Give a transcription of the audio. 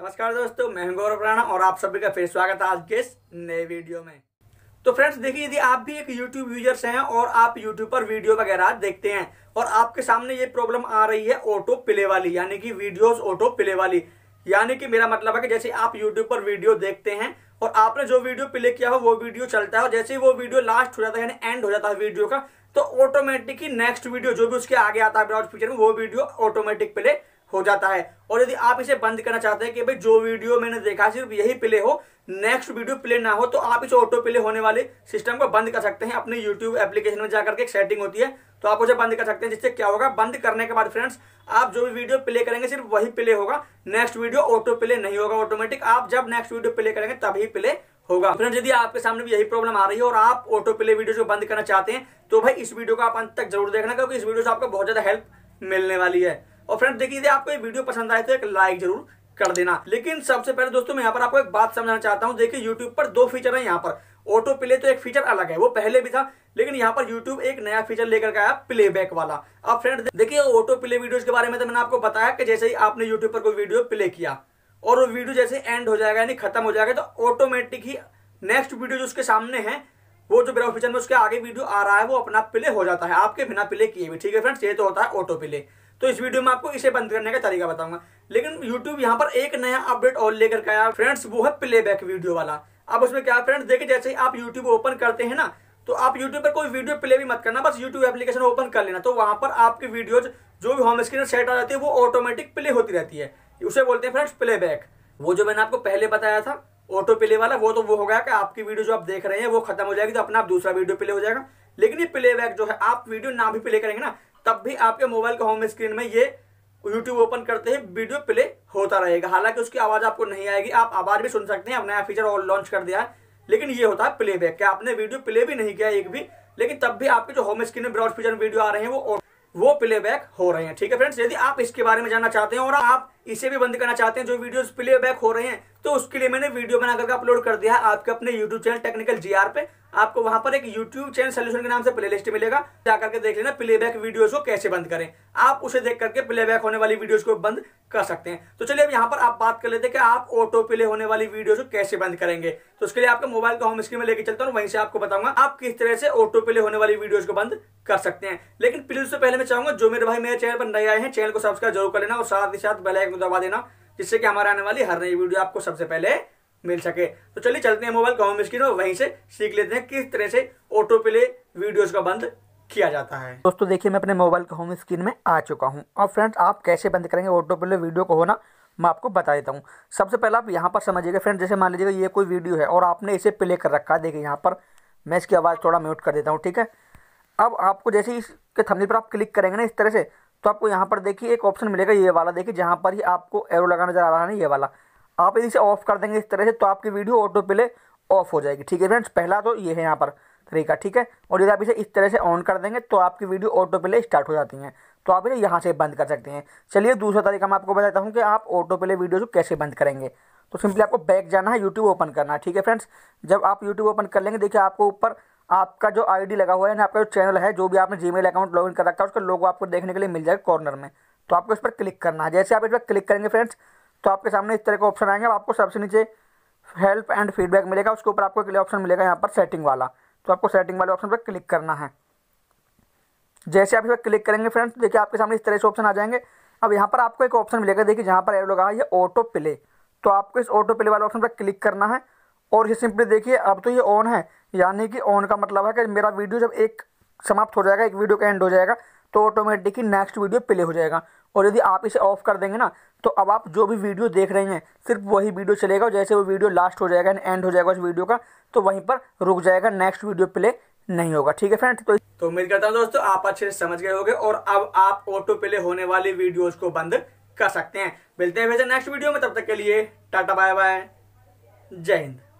नमस्कार दोस्तों मैं हूं गौरव राणा और आप सभी का फिर स्वागत है आज के इस नए वीडियो में तो फ्रेंड्स देखिए यदि आप भी एक यूट्यूब यूजर्स हैं और आप यूट्यूब पर वीडियो वगैरह देखते हैं और आपके सामने ये प्रॉब्लम आ रही है ऑटो प्ले वाली यानी कि वीडियोस ऑटो प्ले वाली यानी कि मेरा मतलब है कि जैसे आप यूट्यूब पर वीडियो देखते हैं और आपने जो वीडियो प्ले किया हो वो वीडियो चलता है और जैसे ही वो वीडियो लास्ट हो जाता है यानी एंड हो जाता है वीडियो का तो ऑटोमेटिक ही नेक्स्ट वीडियो जो भी उसके आगे आता है ब्राउज फीचर में वो वीडियो ऑटोमेटिक प्ले हो जाता है और यदि आप इसे बंद करना चाहते हैं कि भाई जो वीडियो मैंने देखा सिर्फ यही प्ले हो नेक्स्ट वीडियो प्ले ना हो तो आप इस ऑटो प्ले होने वाले सिस्टम को बंद कर सकते हैं अपने यूट्यूब एप्लीकेशन में जाकर के एक सेटिंग होती है तो आप उसे बंद कर सकते हैं जिससे क्या होगा बंद करने के बाद फ्रेंड्स आप जो भी वीडियो प्ले करेंगे सिर्फ वही प्ले होगा नेक्स्ट वीडियो ऑटो प्ले नहीं होगा ऑटोमेटिक आप जब नेक्स्ट वीडियो प्ले करेंगे तभी प्ले होगा फ्रेंड्स यदि आपके सामने भी यही प्रॉब्लम आ रही है और आप ऑटो प्ले वीडियो को बंद करना चाहते हैं तो भाई इस वीडियो को आप अंत तक जरूर देखना क्योंकि इस वीडियो से आपको बहुत ज्यादा हेल्प मिलने वाली है और फ्रेंड देखिए आपको ये वीडियो पसंद आए तो एक लाइक जरूर कर देना लेकिन सबसे पहले दोस्तों मैं यहाँ पर आपको एक बात समझाना चाहता हूँ देखिए यूट्यूब पर दो फीचर है यहाँ पर ऑटो प्ले तो एक फीचर अलग है वो पहले भी था लेकिन यहाँ पर YouTube एक नया फीचर लेकर आया आया बैक वाला अब फ्रेंड देखिए ऑटो प्ले वीडियो के बारे में तो मैंने आपको बताया कि जैसे ही आपने यूट्यूब पर कोई वीडियो प्ले किया और वो वीडियो जैसे एंड हो जाएगा यानी खत्म हो जाएगा तो ऑटोमेटिक ही नेक्स्ट वीडियो जो उसके सामने है वो जो ब्राउज फीचर में उसके आगे वीडियो आ रहा है वो अपना प्ले हो जाता है आपके बिना प्ले किए भी ठीक है फ्रेंड्स ये तो होता है ऑटो प्ले तो इस वीडियो में आपको इसे बंद करने का तरीका बताऊंगा लेकिन यूट्यूब यहाँ पर एक नया अपडेट और लेकर के आया फ्रेंड्स वो है प्ले वीडियो वाला अब उसमें क्या फ्रेंड्स देखिए जैसे ही आप यूट्यूब ओपन करते हैं ना तो आप यूट्यूब पर कोई वीडियो प्ले भी मत करना बस यूट्यूब एप्लीकेशन ओपन कर लेना तो वहां पर आपकी वीडियोज जो भी होम स्क्रीन सेट आ जाती है वो ऑटोमेटिक प्ले होती रहती है उसे बोलते हैं फ्रेंड्स प्लेबैक वो जो मैंने आपको पहले बताया था ऑटो प्ले वाला वो तो वो गया कि आपकी वीडियो जो आप देख रहे हैं वो खत्म हो जाएगी तो अपना आप दूसरा वीडियो प्ले हो जाएगा लेकिन ये प्लेबैक जो है आप वीडियो ना भी प्ले करेंगे ना तब भी आपके मोबाइल के होम स्क्रीन में ये यूट्यूब ओपन करते ही वीडियो प्ले होता रहेगा हालांकि उसकी आवाज़ आपको नहीं आएगी आप आवाज़ भी सुन सकते हैं नया फीचर और लॉन्च कर दिया है लेकिन ये होता है प्ले बैक आपने वीडियो प्ले भी नहीं किया एक भी लेकिन तब भी आपके जो होम स्क्रीन में ब्राउज फीचर वीडियो आ रहे हैं वो वो प्लेबैक हो रहे हैं ठीक है फ्रेंड्स यदि आप इसके बारे में जानना चाहते हैं और आप इसे भी बंद करना चाहते हैं जो वीडियोस प्लेबैक हो रहे हैं तो उसके लिए मैंने वीडियो बनाकर अपलोड कर दिया है आपके अपने यूट्यूब चैनल टेक्निकल जीआर पे आपको वहां पर एक यूट्यूब चैनल सोल्यूशन के नाम से प्ले लिस्ट मिलेगा जाकर के देख लेना प्लेबैक वीडियोस को कैसे बंद करें आप उसे देख करके प्लेबैक होने वाली वीडियोस को बंद कर सकते हैं तो चलिए अब यहाँ पर आप बात कर लेते हैं कि आप ऑटो प्ले होने वाली वीडियो को कैसे बंद करेंगे तो उसके लिए आपके मोबाइल को होम स्क्रीन में लेके चलता हूँ वहीं से आपको बताऊंगा आप किस तरह से ऑटो प्ले होने वाली वीडियो को बंद कर सकते हैं लेकिन प्लीज से पहले मैं चाहूंगा जो मेरे भाई मेरे चैनल पर नए आए हैं चैनल को सब्सक्राइब जरूर कर लेना और साथ ही साथ बेलाइक दबा देना जिससे कि हमारे आने वाली हर नई वीडियो आपको सबसे पहले मिल सके तो चलिए चलते हैं मोबाइल कॉम स्क्रीन और वहीं से सीख लेते हैं किस तरह से ऑटो प्ले वीडियोज़ का बंद किया जाता है दोस्तों देखिए मैं अपने मोबाइल के होम स्क्रीन में आ चुका हूँ और फ्रेंड्स आप कैसे बंद करेंगे ऑटो प्ले वीडियो को होना मैं आपको बता देता हूँ सबसे पहले आप यहाँ पर समझिएगा फ्रेंड जैसे मान लीजिएगा ये कोई वीडियो है और आपने इसे प्ले कर रखा है देखिए यहाँ पर मैं इसकी आवाज़ थोड़ा म्यूट कर देता हूँ ठीक है अब आपको जैसे इसके थंबनेल पर आप क्लिक करेंगे ना इस तरह से तो आपको यहाँ पर देखिए एक ऑप्शन मिलेगा ये वाला देखिए जहाँ पर ही आपको एरो लगा नजर आ रहा है ना ये वाला आप इसे ऑफ कर देंगे इस तरह से तो आपकी वीडियो ऑटो प्ले ऑफ हो जाएगी ठीक है फ्रेंड्स पहला तो ये है यहाँ पर तरीका ठीक है और यदि आप इसे इस तरह से ऑन कर देंगे तो आपकी वीडियो ऑटो प्ले स्टार्ट हो जाती हैं तो आप इसे यहाँ से बंद कर सकते हैं चलिए दूसरा तरीका मैं आपको बताता हूँ कि आप ऑटो प्ले वीडियो को कैसे बंद करेंगे तो सिंपली आपको बैक जाना है यूट्यूब ओपन करना है ठीक है फ्रेंड्स जब आप यूट्यूब ओपन कर लेंगे देखिए आपको ऊपर आपका जो आईडी लगा हुआ है ना आपका जो चैनल है जो भी आपने जीमेल अकाउंट लॉगिन कर रखा है उसका लोगो आपको देखने के लिए मिल जाएगा कॉर्नर में तो आपको इस पर क्लिक करना है जैसे आप इस पर क्लिक करेंगे फ्रेंड्स तो आपके सामने इस तरह के ऑप्शन आएंगे आपको सबसे नीचे हेल्प एंड फीडबैक मिलेगा उसके ऊपर आपको एक ऑप्शन मिलेगा यहाँ पर सेटिंग वाला तो आपको सेटिंग वाले ऑप्शन पर क्लिक करना है जैसे आप इस पर क्लिक करेंगे फ्रेंड्स देखिए आपके सामने इस तरह से ऑप्शन आ जाएंगे अब यहाँ पर आपको एक ऑप्शन मिलेगा देखिए जहाँ पर एरो लगा है ये ऑटो प्ले तो आपको इस ऑटो प्ले वाले ऑप्शन पर क्लिक करना है और ये सिंपली देखिए अब तो ये ऑन है यानी कि ऑन का मतलब है कि मेरा वीडियो जब एक समाप्त हो जाएगा एक वीडियो का एंड हो जाएगा तो ऑटोमेटिकली नेक्स्ट वीडियो प्ले हो जाएगा और यदि आप इसे ऑफ़ कर देंगे ना तो अब आप जो भी वीडियो देख रहे हैं सिर्फ वही वीडियो चलेगा और जैसे वो वीडियो लास्ट हो जाएगा एंड हो जाएगा उस वीडियो का तो वहीं पर रुक जाएगा नेक्स्ट वीडियो प्ले नहीं होगा ठीक है फ्रेंड तो तो उम्मीद करता हूँ दोस्तों आप अच्छे से समझ गए होंगे और अब आप ऑटो प्ले होने वाली वीडियोस को बंद कर सकते हैं मिलते हैं वैसे नेक्स्ट वीडियो में तब तक के लिए टाटा बाय बाय जय हिंद